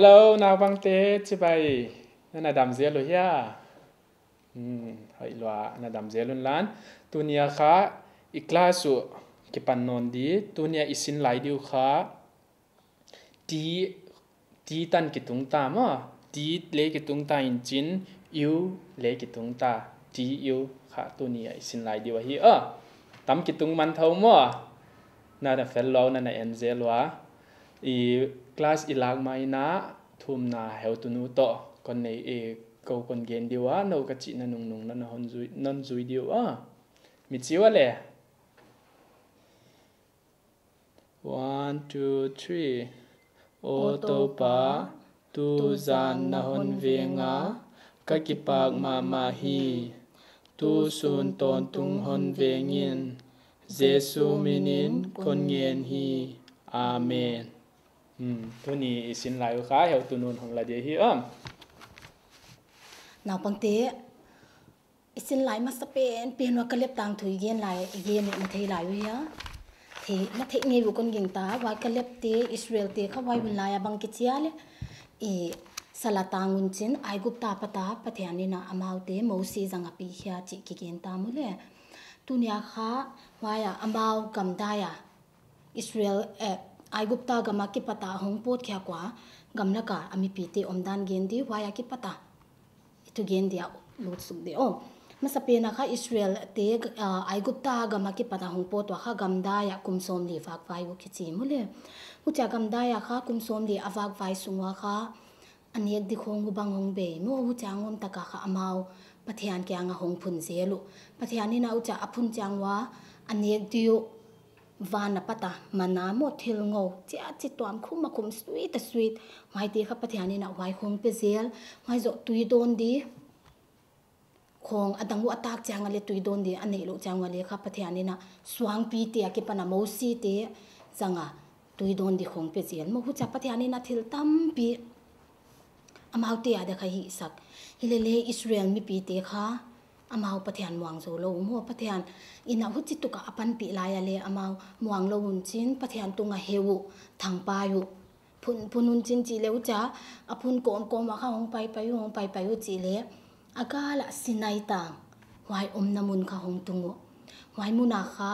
ลโหลนาวังเตจิไปนาดำเซียลุยะอืมเฮีลนานาดำเซียลุนลานตุนียค่ะอีกลาสุกิปันนนดีตุนียอิสินไลดิวค่ะทีทีตันกิตุงตามะทีเลกิตุงตาอินจินยูเลกิตุงตาทียูค่ะตุนียอิสินไลดิวฮีเออตามกิตุงมันเท่ามะนาดำเฟลโลนาดำเอ็นเซียลวาอี class ilang mai na thum na heu tu nu to con nei e ko con gen diwa no ka chi na nung nung na hon zui non zui diwa mi chiwa le one two three ô tô pa tu zan na hon ve nga ka ki pak ma ma hi tu sun ton tung hon ve ngin Giêsu minin con nghiền hi amen ตัวนี้สินไหลค้าเฮาตัวนูนของละเดียฮีอ้อมนาปังเตสินไหลมาสเปนเปียนว่ากะเล็บตังถุยเย็นไหลเย็นมาเทไหลอยู่ยะเทมาเทเงยอยู่คนยิงตาว่ากะเล็บเตอิสราเอลเตเข้าไว้วินลายบังกิจยาเลอีสลาตางินจินไอกุปตาปตาปะเทียนินาอมาวเตมอซีจังอปีเฮียจิกิเกนตามุเลตุนยาคาวายาอมาวกัมดายาอิสราเอลเอ ai gupta gama ki pata hong pot khya kwa gamna ka ami pite omdan gen di waya ki pata itu gen dia lot suk de o masape na kha israel te ai gupta gama ki pata hong pot wa kha gamda ya kum som li fak vai wo khichi mule mu cha gamda ya kha kum som li avak vai sungwa kha aniek di khong gu bang hong be mo hu cha ngom taka kha amao pathian kya nga hong phun se lu pathian ni na u cha aphun chang wa aniek diu วานปตามานาโมทิลงเจ้าจิตตัวมคุ้มาคุมสวีตสวีตวัยเด็กขปัิหารนะวัยคงเปเซลวัยจบตุยโดนดีคงอดังวัตากจางเลยตุยโดนดีอันนี้ลูกจางเลยขปฏิหารนนีะสว่างปีเตียกิปนามูซีเตียจังอะตุยโดนดีคงเปเซลมาหุจับปฏิหารนนีะทิลตั้มปีอามาอุตยาเด็กขยิสักฮิเลเลอิสราเอลมีปีเตียค่ะอามาวพัฒนาวังโซโลมัวพัฒนาอินาหุจิตุกัอพันปีลายเลยอามาหวังโลวุนจินพัฒนาตุงะเฮวุทางไปอยู่พุนพุนุนจินจีเลวจ้าอพุนโกมโกมาข้าองไปไปอยู่องไปไปอยู่จีเลอากาละสินัยต่างวายอมนามุนข้าองตุงะวายมุนาคา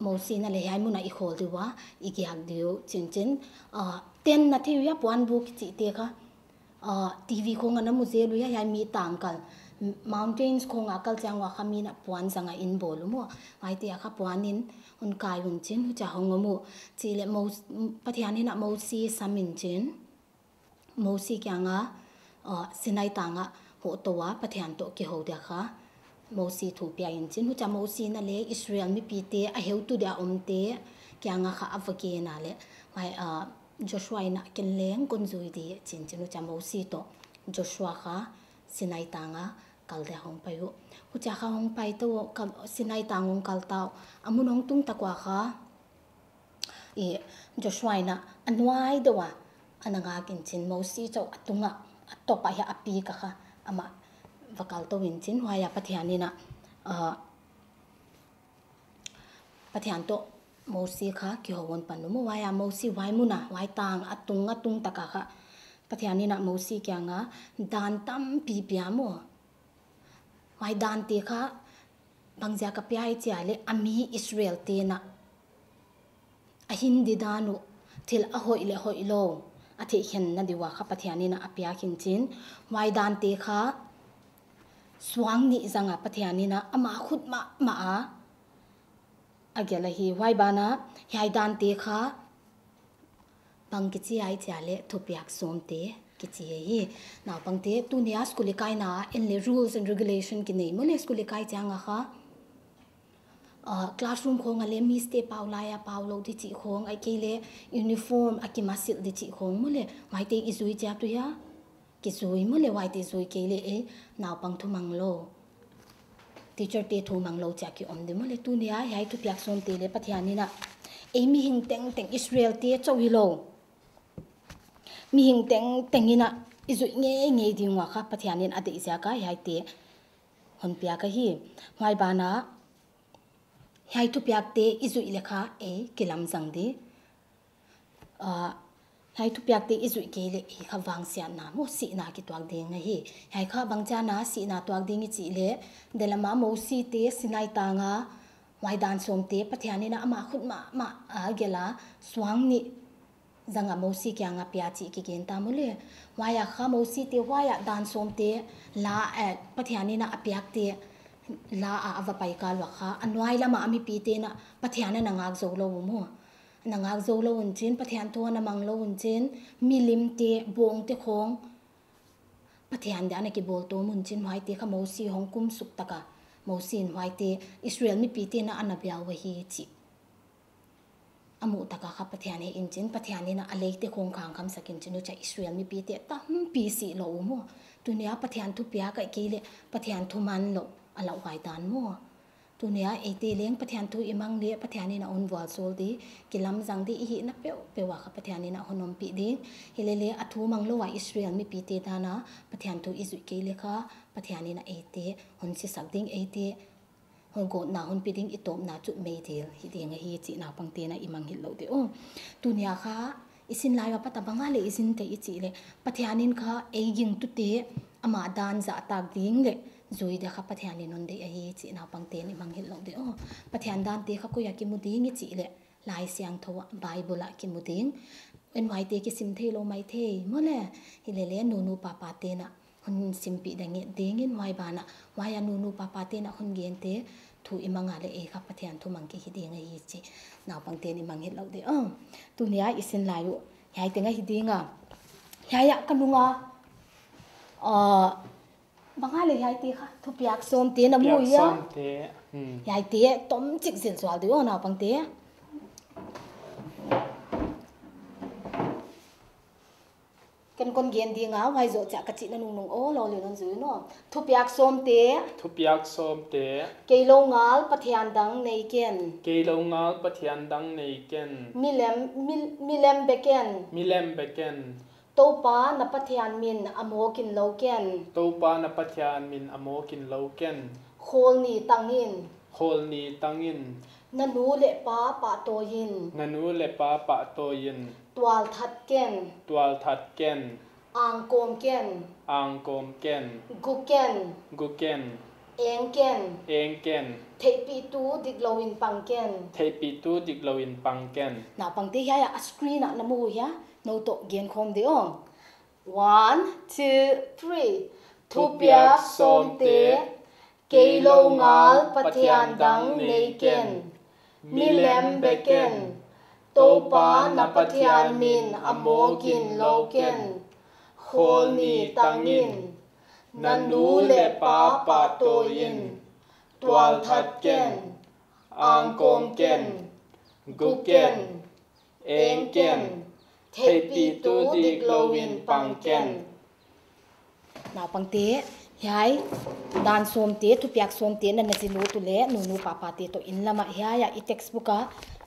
โมสีนั่นเลยให้มุนาอีโคลดีวะอีกอย่างเดียวจินจินอ่าเต็นนาทีวิ่งปวนบุกจีเตะค่ะอ่าทีวีคงอันนั้นมุเซลุยให้มีต่างกัน mountains khong akal chang wa khami na puan zanga in bolu mo ngai te kha puanin un kai un chin hu cha hongo mu chi le mo pathian na mo si samin chin mo si kya nga ờ, sinai ta nga ho to wa pathian to ki ho da kha mo si thu pya in chin hu cha mo si na le israel mi pi te a heu tu da om te kya nga kha avake na le mai ờ, joshua ina ken leng kun zui di chin chin hu cha mo si to joshua kha sinai ta nga kal de hong pai u hu cha kha hong pai to kal sinai ta ngong kal tao amun hong tung ta kwa kha e joshua na anwai do wa ananga kin chin mo si cho atunga atopa ya api ka kha ama vakal to win chin hwa ya pathiani na a pathian to mo si kha ki ho won panu mo wa ya mo si wai mu na wai tang atunga tung ta ka kha pathiani na mo si kya nga dan tam pi pya mo wai danteka bangzia ka pyai chiale ami israel tena ahindidanu til aho ileho ilo athe k h e n n a i a kha pathyani na apya k h i n c t e k a s g ni zanga p a a n d m a ma a gya la hi wai bana hai d a t e k b chi ai c e o t kichiyei na pangte tu ne school kai na in rules and regulation ki nei mo le school kai changa kha classroom ko ale mi ste pau la ya pau lo ti chi khong ai ke le uniform akima sil di chi khong mo le ngai te i zui cha tu ya ki zui mo le wai te zui ke le e na pang thu mang lo teacher te thu mang lo cha ki om de mo le tu ne ya hai tu pyak som te le pathiani na Amy hing teng teng Israel te chawi lo mi hing teng tengina izu nge nge di nga kha pathianin ate isya ka yai te hon pya ka hi mai bana yai tu pyak te izu ilekha e kilam jang de a hai thu piak te izui ke le e kha wang sia na mo si na ki twak de nga hi hai kha bang cha na si na twak de ngi chi le de la ma mo si te sinai ta nga wai dan som te pathian na ma khut ma ma a gela swang ni zanga mosi kya nga pya chi ki gen ta mule wa ya kha mosi te wa ya dan som te la a pathyani na apyak te la a ava pai kal wa kha anwai lama ami pi te na pathyana na ngak zo lo mo na ngak zo lo un chin pathyan to na mang lo un chin milim te bong te khong pathian da na ki bol to mun chin wai te kha mosi hong kum suk taka mosi in wai te israel mi pi te na anabya wa hi chi อมุตกะขับพัทยานี่อินจินพัทยานี่นะอะไรที่คงค้างคำสักอินจินจะอิสราเอลมีปีเตะตั้งปีสี่ลูกมั้วตัวเนี้ยพัทยานทุพยากรกี่เลยพัทยานทุมันโลูกอะไรไหวตานมั้วตัวเนี้ยไอตีเลี้ยงพัทยานทุอมังเลี้ยพัทยานี่นะอุนวัวสูดีกิลมจังดีอีนับเป๋วาขับพัทยานีน่ะหุ่นอมปีดนฮิเลเล่อทูมังลูกอิสราเอลมีปีเตะนะพัทยานทุอิสุกี่เลยค่ะพัทยานี่นะไอตีหุนซิสักดิ้งไอตีฮงกนาฮนปิดิงอิตมนาจุดเมทิลฮิดยังฮีจีนาปังเตนาอิมังฮิลโลเดโอตุนยาค่ะอิสินไลว่าปัตบังอะไรอิสินเตยจีเลปัทยานินค่ะเอยิงตุเตอามาดานจะตากดิ้งเลยจุยเดค่ะปัทยานินนนเดอฮีจีนาปังเตนิมังฮิลโลเดโอปัทยานดานเตค่ะกูอยากกินมุดิ้งอิจีเลไลเสียงทวะไบเบิลกินมุดิ้งเอ็นไวเตกิสิมเทโลไมเทเมั่งเล่ฮิเลเลนูนูปาปาเตนะ hun simpi da nge de nge wai bana wai anu nu nu papa te na hun gen te thu imanga le e kha pathian thu mang ki hi de nge yi chi na pang te ni mang he lo de ang tu ni ai isin la yu yai te nga hi de nga yai ya ka lunga a ờ, banga le yai te kha thu piak som te na mu ya hmm. yai te tom chik sin swal de ona pang te นคนเกียนดีงาไว้โจจะกระจินันุ่งนุ่งโอ้เราเียนั่นซื้อเนาะทุบยักษ์สมเตะทุบยักษ์สมเตะเกลงาลปะเทียนดังในเกนเกลงาลปะเทียนดังในเกนมิเลมมิมิเลมเบเกนมิเลมเบเกนตปานปะเทียนมินอโมกินโลเกนตปานปะเทียนมินอโมกินโลเกนโคลนีตังอินโคลนีตังอิน nanu le pa pa to yin nanu le pa pa to yin twal that ken twal that ken ang kom ken ang kom ken gu ken gu ken eng ken eng ken thei pi tu dik lo in pang ken thei pi tu dik lo in pang ken na pang te ya a screen na mu ya no to gen khom de ong one two three thu pia som te ke lo ngal pathian dang nei ken Millem Becken, Topa Napatian Min Amogin Loken, Holni Tangin, Nanu Lepa Patoyin, Tual Tatken, Angkomken, Guken, Engken, Tepi Tudik Lowin Pangken. Nào bằng tiếng. hiai dan som te thu piak som te na nachi lo tu le nu nu pa te to in lama hiaya i textbook a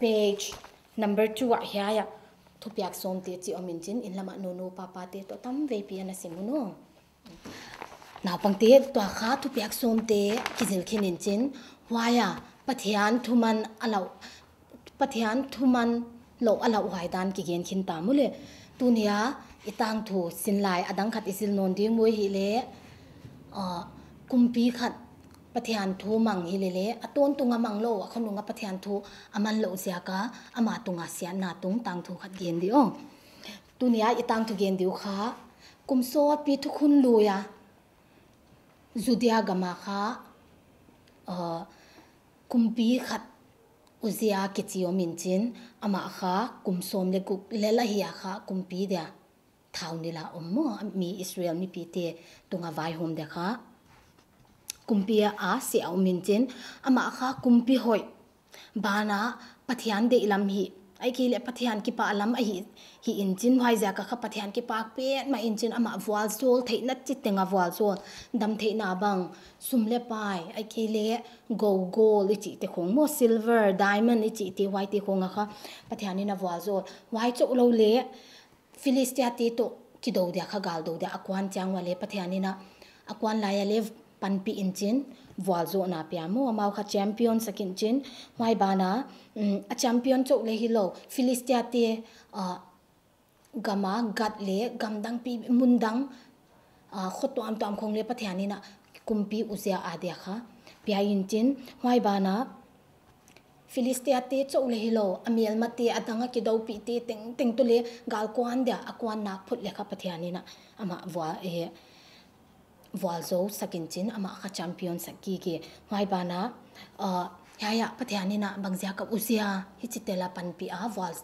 page number 2 a hiaya thu piak som te chi omin chin in lama nu nu pa pa te to tam ve pi na simu no na pang te to kha thu piak som te kizil khin in chin waya pathian thuman alaw pathian thuman lo alo wai dan ki gen khin ta mule tun ya itang thu sin lai adang khat isil non ding moi hi le กุมพีขัดประธานทูมังฮิเลเลอต้นตุงมังโลคนุงประธานทูอมันโลเสียกะอมาตุงอาเสียนาตุงตังทูขัดเย็นดียวตุนี้อีตังทูเย็นดิวค่ะกุมโซปีทุกคนลุยะจุดยากมาค่ะกุมพีขัดอุียกิจิโอมินจินอมาค่ะกุมโซมเลกุเลละฮิยค่ะกุมพีเดีย thau ni la om mo mi israel ni pi te tunga vai hom de kha kumpi a se au min chen ama kha kumpi hoi bana hiện để làm hi ai kia le pathian hiện pa alam hi hi injin wai ja ka kha pathian mà pak trên ma injin vua wal thấy nát na chi à vua sol dam thấy na băng sum le pai ai kia le gold gold chi te khong mo silver diamond chi te wai te khong kha pathian ni na wal sol wai chỗ lâu le Philistia te to ki do dia kha gal do dia akwan chang wale pathani na akwan la ya le pan pi in chin wal zo na pya mo amau kha champion sakin chin wai bana mm, a champion chok le hi lo Philistia te a uh, gama gat le gamdang pi mundang a uh, khotu am tam khong le pathani na kumpi uzia adia kha pya in chin wai bana Philistia te chou le hilo amiel mate adanga ki dau pi te teng teng tu le gal kwan dia akwan nak phut le kha pathiani na ama wa e wal zo sakin chin ama kha champion sakki ki mai bana a uh, ya ya pathiani na bangja ka usia hi chitela pan pi a wal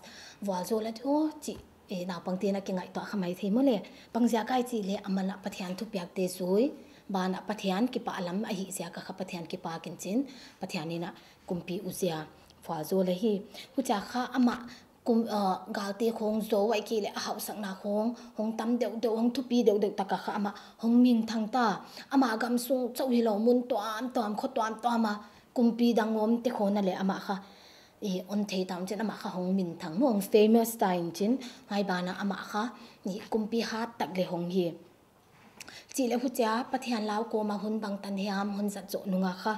wal zo la tho chi e na pangte na ki ngai to khamai thei mo le bangja kai chi le amala pathian thu piak te zui bana pathian ki pa alam a hi zia ka kha pathian ki pa kin chin pathianina kumpi uzia phwa zo la hi ku cha kha ama kum ờ, gal te khong zo wai ki le hau sak na khong hong tam deu deu hong thupi deu deu taka kha ama hong ming thang ta ama gam sung chau hi lo mun to am to am kho to am to ama kumpi dangom te khona le ama kha e on thei tam chen ama kha hong min thang no hong famous time chin ngai bana ama kha ni kumpi ha tak le hong hi จีเลหุเจ้าปฏิหารลาวโกมาหุนบังตันเฮามหุนจัดโจนุงะค่ะ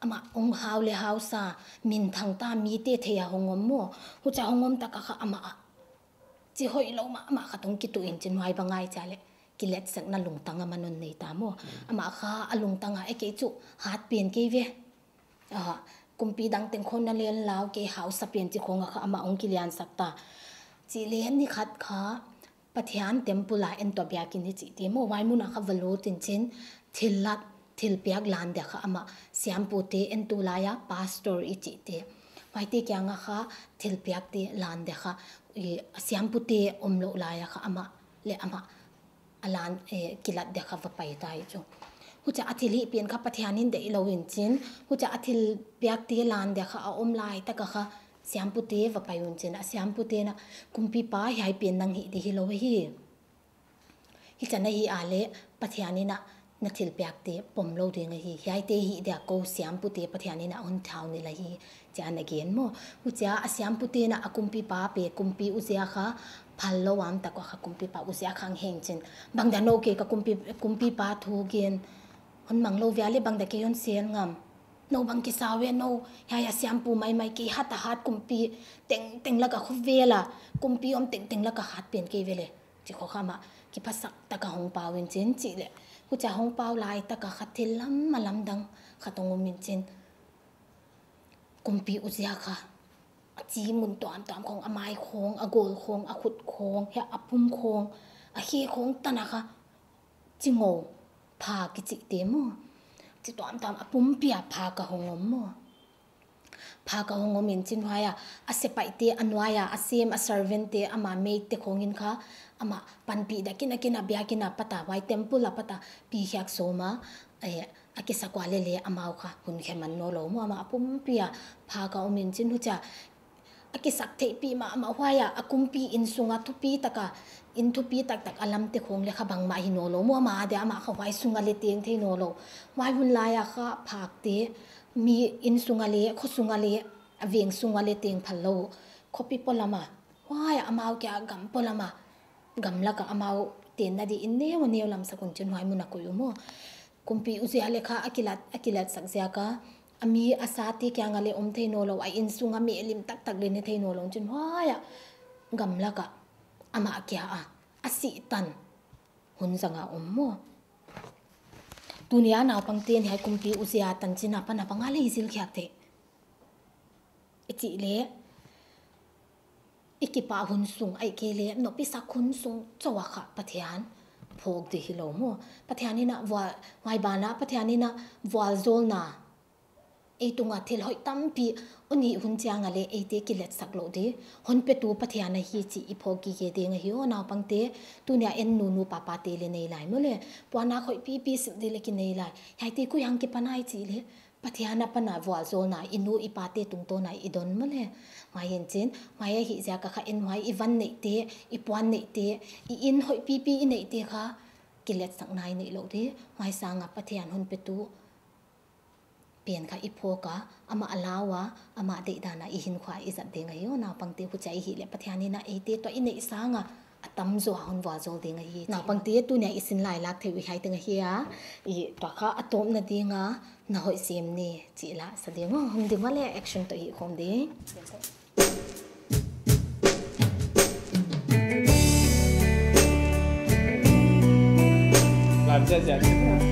อามาองฮาวเลฮาวซามินทางตามีเตเทียหงอมมัวหุจ้าหงอมตะกะค่ะอามาจีหอยเลามาอามาขัดตรงกิตุอินจินไว้บังไงจ้าเลกิเลสสักนั่งลงตั้งอามานุนในตามัวอามาค่าอลงตั้งอาเอเกจุฮาดเปลี่ยนเกวีอ่ะกุมปีดังเต็งคนนั่นเลี้ยนลาวเกียฮาวสับเปลี่ยนจีคงอะค่ะอามาองกิเลียนสักตาจีเลี้ยนนี่ขัดค่ะ pathian tempula en to bia kin hi chi ti mo wai mun kha valo tin chin thil lat thil piak lan de kha ama siam pu te en tu la ya pastor i chi te mai te kya nga kha thil piak te lan de kha siam pu te om lo la ya kha ama le ama alan kilat de kha va pai tai chu hu cha athili pian kha pathianin de lo in chin hu cha athil piak te lan de kha a om lai ta ka kha siampute va payun chena siampute na kumpi pa hi pen nang hi hi lo hi hi chana hi ale pathiani na na thil pyak te pom lo de nga hi hi te hi da ko siampute pathiani na on thau ni la hi chan again mo u cha asiampute na akumpi pa pe kumpi u cha kha phal lo wam ta ko kha kumpi pa u cha khang heng chen bang da no ke ka kumpi kumpi pa thu gen on mang lo vya le bang da ke yon sel ngam นบังกิสาวเวนโนยายาสยามปูไม่ไม่กี่ฮัตฮัดกุมปีเต็งเต็งละกะคุเวล่ะกุมปีอมเต็งเต็งละกะฮัดเปลี่ยนกี่เวเลยจิขอข้ามะกิพัสษาตะกะฮงเปาเวนเจนจิเลยกูจะฮงเปาไล่ตะกะขัดเทลำมาลำดังขัดตรงมินเจนกุมปีอุจยาค่ะจีมุนตอนตอนของอามายคงอโกลคงอขุดคงเฮอพุมคงอเฮคงตะนะคะจิงโง่ผากิจิเตมูจิตอมตอมอปุ่มเปียพากะหงอมมัวพากะหงอมินจินวายาอาเซไปเตอันวายาอาเซมอาเซอร์เวนเตอามาเมเตคงินค่ะอามาปันปีดะกินกินอเบียกินปะตาไวเทมปุลปะตาปีแขกโซมาเอအကိစကွာလေလေအမောက်ခဘုန်ခေမန်နိုလိုမမအပုံပြာဖာကောမင်းချင်းဟူချာ aki sakte pi ma ma waya akum pi in sunga tu pi taka in tu pi tak tak alam te khong le kha bang ma hinolo mo ma de ama kha wai sunga le teng the nolo wai hun la ya kha phak te mi in sunga le kho sunga le aveng sunga le teng phalo kho pi polama wai ama au kya gam polama gam la ka ama au ten na di in ne wa lam sa kong chen wai mu mo kumpi uzi ale kha akilat akilat sak zya ka ami asati kya ngale om thei no lo ai in sunga mi elim tak tak le ne thei no long chin haya gam la ka ama kya a asi tan hun zanga om mo dunia na pang ten hai kumpi uzia tan chin apa na panga le zil khyak te ichi e le ikipa e hun sung ai ke le no pi sak hun sung chawa kha pathian phok de hi lo mo pathianina wa ngai bana pathianina wal zol na ai tung thiệt eitunga thil hoi tampi oni huncha nga le eite ki let saklo de honpe tu pathiana hi chi ipho ki ge de nga hiyo na pangte tunya en nu nu papa te le nei lai mole na khoi pi pi sim đi le ki nei lai hai te ku yang ki panai chi le pathiana pana wal zol na inu ipate tungto na idon mole mayen chin maya hi ja ka kha en mai ivan nei te ipuan nei thế, i in hoi pi pi nei te kha kilet sang nai nei lo de mai sanga pathian hun pe tu pen kha ipho ka ama alawa ama de dana i hin khwa i zat de ngai na pangte hu chai hi le pathiani na e te to in nei sanga atam zo hon wa zo de ngai na pangte tu ne isin lai lak the wi hai te ngai ya i to kha atom na de nga na hoi sem ni chi la sa de ngo hom de male action to hi khom de làm ra giải thích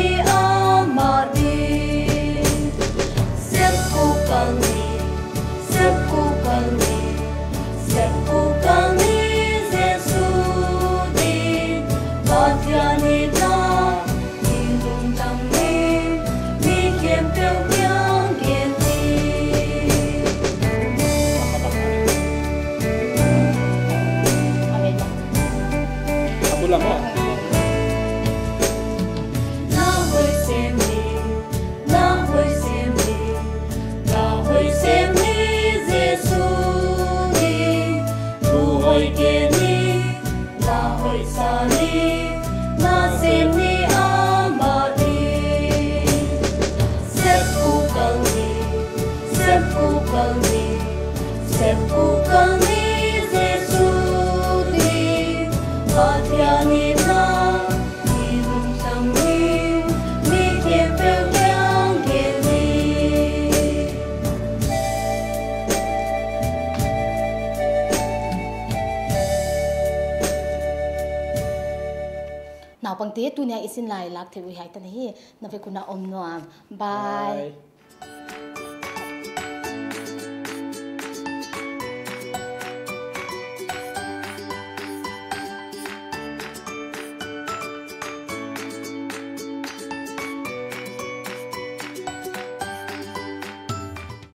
าวปังเตตุเนียอิสินไลลักเทวิหายตันฮีนับเปคุณาอมนวมบาย